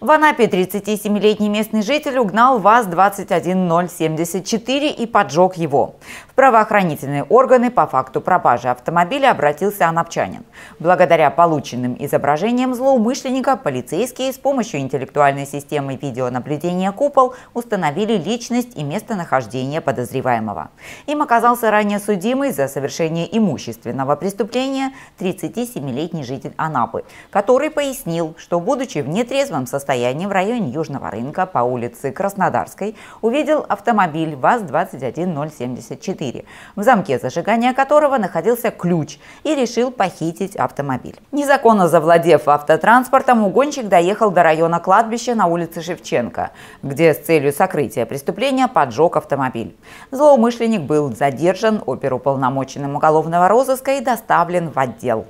В Анапе 37-летний местный житель угнал ВАЗ-21074 и поджег его правоохранительные органы по факту пропажи автомобиля обратился анапчанин. Благодаря полученным изображениям злоумышленника полицейские с помощью интеллектуальной системы видеонаблюдения «Купол» установили личность и местонахождение подозреваемого. Им оказался ранее судимый за совершение имущественного преступления 37-летний житель Анапы, который пояснил, что, будучи в нетрезвом состоянии в районе Южного рынка по улице Краснодарской, увидел автомобиль ВАЗ-21074 4, в замке зажигания которого находился ключ и решил похитить автомобиль. Незаконно завладев автотранспортом, угонщик доехал до района кладбища на улице Шевченко, где с целью сокрытия преступления поджег автомобиль. Злоумышленник был задержан оперуполномоченным уголовного розыска и доставлен в отдел.